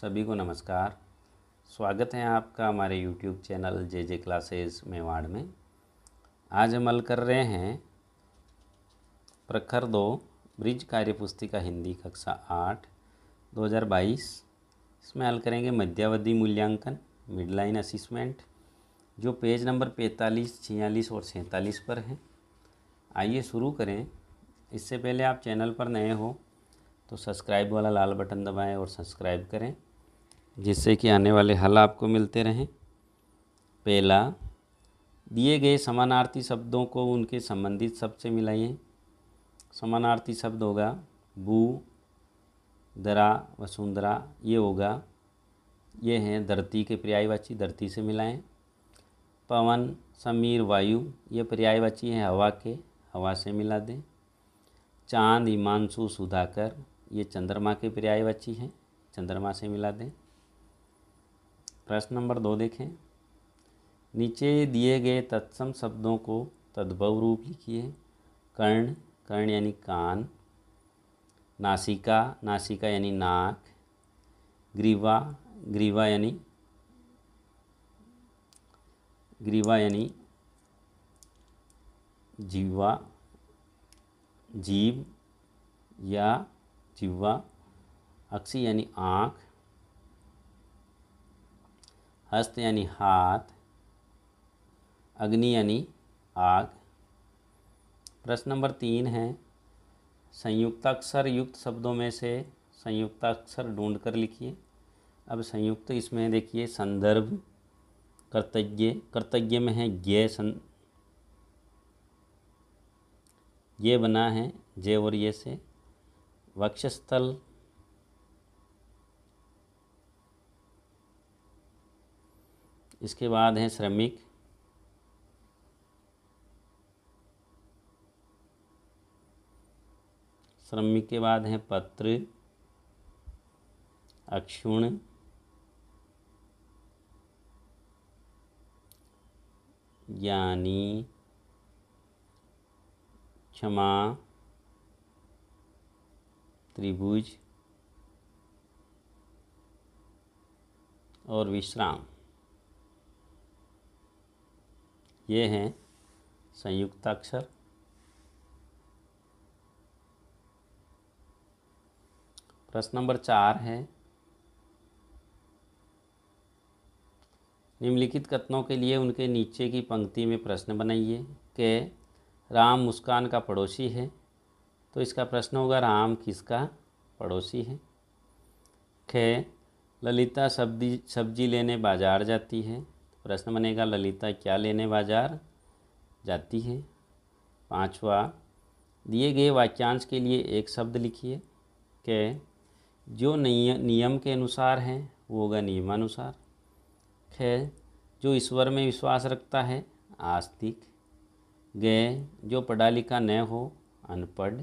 सभी को नमस्कार स्वागत है आपका हमारे YouTube channel J J classes Mewar में आज हम हल कर रहे हैं प्रखर दो ब्रिज कार्य पुस्तिका हिंदी कक्षा आठ 2022 इसमें हल करेंगे मध्यावधि मूल्यांकन मिडलाइन असिसमेंट जो पेज नंबर पैंतालीस छियालीस और सैंतालीस पर हैं आइए शुरू करें इससे पहले आप चैनल पर नए हो तो सब्सक्राइब वाला लाल बटन दबाएं और सब्सक्राइब करें जिससे कि आने वाले हल आपको मिलते रहें पहला दिए गए समानार्थी शब्दों को उनके संबंधित शब्द से मिलाइए समानार्थी शब्द होगा बू दरा वसुंधरा ये होगा ये हैं धरती के पर्यायवाची धरती से मिलाएं पवन समीर वायु ये पर्यायवाची हैं हवा के हवा से मिला दें चांद हिमांशु सुधाकर ये चंद्रमा के पर्यायवाची हैं चंद्रमा से मिला दें प्रश्न नंबर दो देखें नीचे दिए गए तत्सम शब्दों को तद्भव रूप लिखिए कर्ण कर्ण यानी कान नासिका नासिका यानी नाक ग्रीवा ग्रीवा यानी ग्रीवा यानी जीवा जीव या जिवा अक्सी यानी आँख हस्त यानी हाथ अग्नि यानी आग प्रश्न नंबर तीन है संयुक्ताक्षर युक्त शब्दों में से संयुक्ताक्षर ढूंढ कर लिखिए अब संयुक्त इसमें देखिए संदर्भ कर्तज्ञ कर्तज्ञ में है ज्ञ सं ये बना है जय और ये से वक्षस्थल इसके बाद हैं श्रमिक श्रमिक के बाद हैं पत्र अक्षुण ज्ञानी क्षमा त्रिभुज और विश्राम ये हैं संयुक्ताक्षर प्रश्न नंबर चार है निम्नलिखित कथनों के लिए उनके नीचे की पंक्ति में प्रश्न बनाइए के राम मुस्कान का पड़ोसी है तो इसका प्रश्न होगा राम किसका पड़ोसी है खे ललिता सब्जी सब्जी लेने बाजार जाती है प्रश्न बनेगा ललिता क्या लेने बाजार जाती है पांचवा दिए गए वाक्यांश के लिए एक शब्द लिखिए के जो नियम के अनुसार हैं वो होगा नियमानुसार खे जो ईश्वर में विश्वास रखता है आस्तिक गय जो पढ़ा लिखा न हो अनपढ़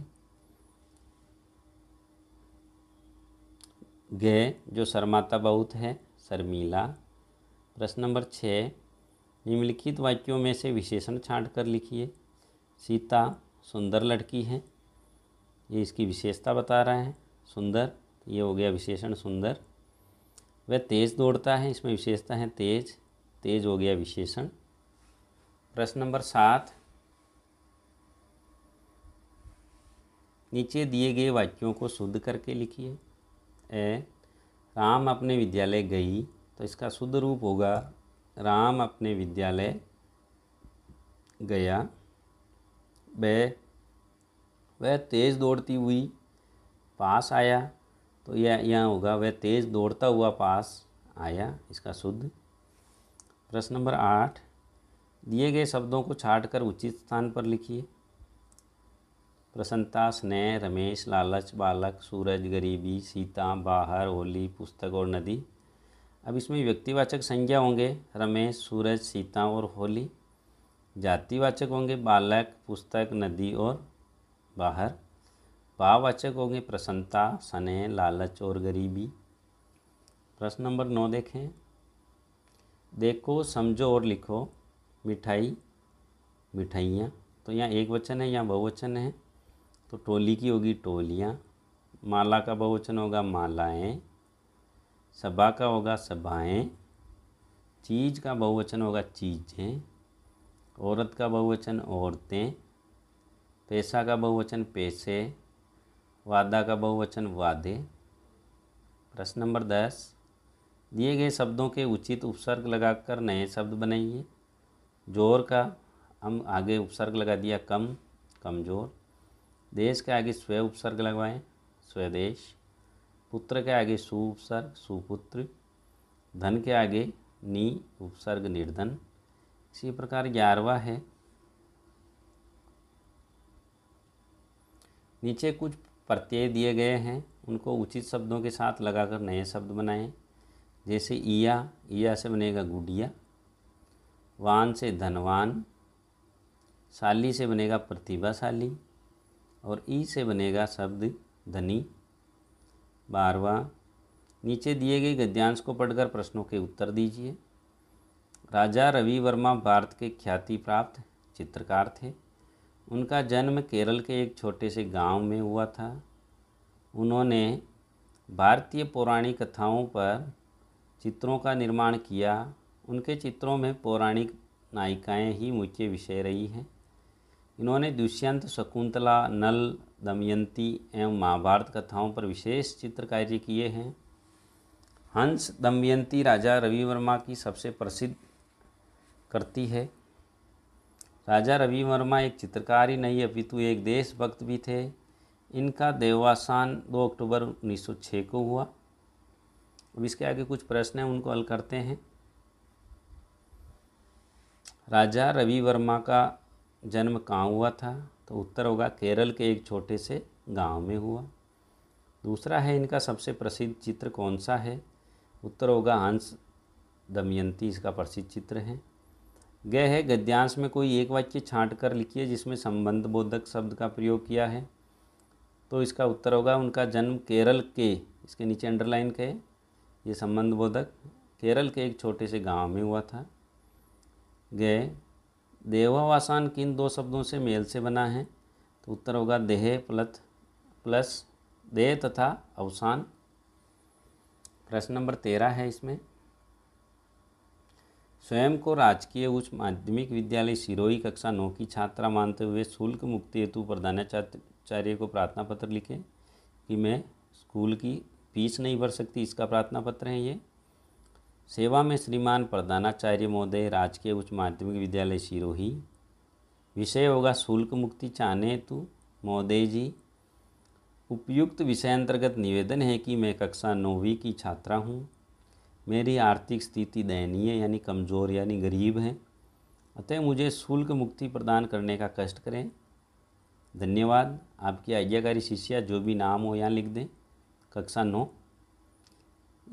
गय जो शर्माता बहुत है शर्मीला प्रश्न नंबर छः निम्नलिखित वाक्यों में से विशेषण छाँट कर लिखिए सीता सुंदर लड़की है ये इसकी विशेषता बता रहा है सुंदर ये हो गया विशेषण सुंदर वह तेज़ दौड़ता है इसमें विशेषता है तेज तेज हो गया विशेषण प्रश्न नंबर सात नीचे दिए गए वाक्यों को शुद्ध करके लिखिए ए राम अपने विद्यालय गई तो इसका शुद्ध रूप होगा राम अपने विद्यालय गया वह वह तेज़ दौड़ती हुई पास आया तो यह यह होगा वह तेज़ दौड़ता हुआ पास आया इसका शुद्ध प्रश्न नंबर आठ दिए गए शब्दों को छाटकर उचित स्थान पर लिखिए प्रसन्नता स्नेह रमेश लालच बालक सूरज गरीबी सीता बाहर होली पुस्तक और नदी अब इसमें व्यक्तिवाचक संज्ञा होंगे रमेश सूरज सीता और होली जातिवाचक होंगे बालक पुस्तक नदी और बाहर भाववाचक होंगे प्रसन्नता स्नेह लालच और गरीबी प्रश्न नंबर नौ देखें देखो समझो और लिखो मिठाई मिठाइयाँ तो यहाँ एक वचन है यहाँ बहुवचन है तो टोली की होगी टोलियाँ माला का बहुवचन होगा मालाएं सबा का होगा सभाएँ चीज़ का बहुवचन होगा चीज़ें औरत का बहुवचन औरतें पैसा का बहुवचन पैसे वादा का बहुवचन वादे प्रश्न नंबर दस दिए गए शब्दों के उचित उपसर्ग लगाकर नए शब्द बनाइए जोर का हम आगे उपसर्ग लगा दिया कम कमज़ोर देश के आगे स्वय उपसर्ग लगवाएं स्वदेश पुत्र के आगे सु उपसर्ग सुपुत्र धन के आगे नी उपसर्ग निर्धन इसी प्रकार ग्यारहवा है नीचे कुछ प्रत्यय दिए गए हैं उनको उचित शब्दों के साथ लगाकर नए शब्द बनाएं जैसे ईया ईया से बनेगा गुडिया वान से धनवान शाली से बनेगा प्रतिभाशाली और ई से बनेगा शब्द धनी बारवा नीचे दिए गए गद्यांश को पढ़कर प्रश्नों के उत्तर दीजिए राजा रवि वर्मा भारत के ख्याति प्राप्त चित्रकार थे उनका जन्म केरल के एक छोटे से गांव में हुआ था उन्होंने भारतीय पौराणिक कथाओं पर चित्रों का निर्माण किया उनके चित्रों में पौराणिक नायिकाएं ही मुख्य विषय रही हैं इन्होंने दुष्यंत शकुंतला नल दमयंती एवं महाभारत कथाओं पर विशेष चित्र कार्य किए हैं हंस दमयंती राजा रवि वर्मा की सबसे प्रसिद्ध करती है राजा रवि वर्मा एक चित्रकार ही नहीं अपितु एक देशभक्त भी थे इनका देवासान 2 अक्टूबर 1906 को हुआ अब इसके आगे कुछ प्रश्न हैं उनको हल करते हैं राजा रवि वर्मा का जन्म कहाँ हुआ था तो उत्तर होगा केरल के एक छोटे से गांव में हुआ दूसरा है इनका सबसे प्रसिद्ध चित्र कौन सा है उत्तर होगा हंस दमयंती इसका प्रसिद्ध चित्र है गए है गद्यांश में कोई एक वाक्य छाँट कर लिखिए जिसमें संबंध बोधक शब्द का प्रयोग किया है तो इसका उत्तर होगा उनका जन्म केरल के इसके नीचे अंडरलाइन के ये संबंध बोधक केरल के एक छोटे से गांव में हुआ था गए देवावासान किन दो शब्दों से मेल से बना है तो उत्तर होगा देह प्लस प्लस देह तथा अवसान प्रश्न नंबर तेरह है इसमें स्वयं को राजकीय उच्च माध्यमिक विद्यालय सिरोही कक्षा नौ की छात्रा मानते हुए शुल्क मुक्ति हेतु प्रधानाचार्य को प्रार्थना पत्र लिखें कि मैं स्कूल की फीस नहीं भर सकती इसका प्रार्थना पत्र है ये सेवा में श्रीमान प्रधानाचार्य महोदय राजकीय उच्च माध्यमिक विद्यालय सिरोही विषय होगा शुल्क मुक्ति चाहने हेतु महोदय जी उपयुक्त विषय अंतर्गत निवेदन है कि मैं कक्षा नौवीं की छात्रा हूँ मेरी आर्थिक स्थिति दयनीय यानी कमज़ोर यानी गरीब है अतः मुझे शुल्क मुक्ति प्रदान करने का कष्ट करें धन्यवाद आपकी आज्ञाकारी शिष्या जो भी नाम हो यहाँ लिख दें कक्षा नौ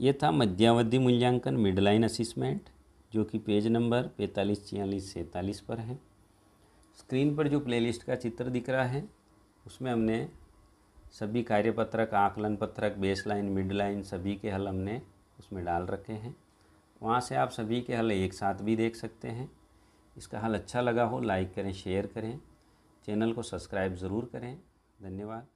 ये था मध्यावधि मूल्यांकन मिडलाइन असिसमेंट जो कि पेज नंबर पैंतालीस छियालीस सैंतालीस पर है स्क्रीन पर जो प्लेलिस्ट का चित्र दिख रहा है उसमें हमने सभी कार्यपत्रक आकलन पत्रक बेसलाइन मिडलाइन मिड लाइन सभी के हल हमने उसमें डाल रखे हैं वहाँ से आप सभी के हल एक साथ भी देख सकते हैं इसका हल अच्छा लगा हो लाइक करें शेयर करें चैनल को सब्सक्राइब ज़रूर करें धन्यवाद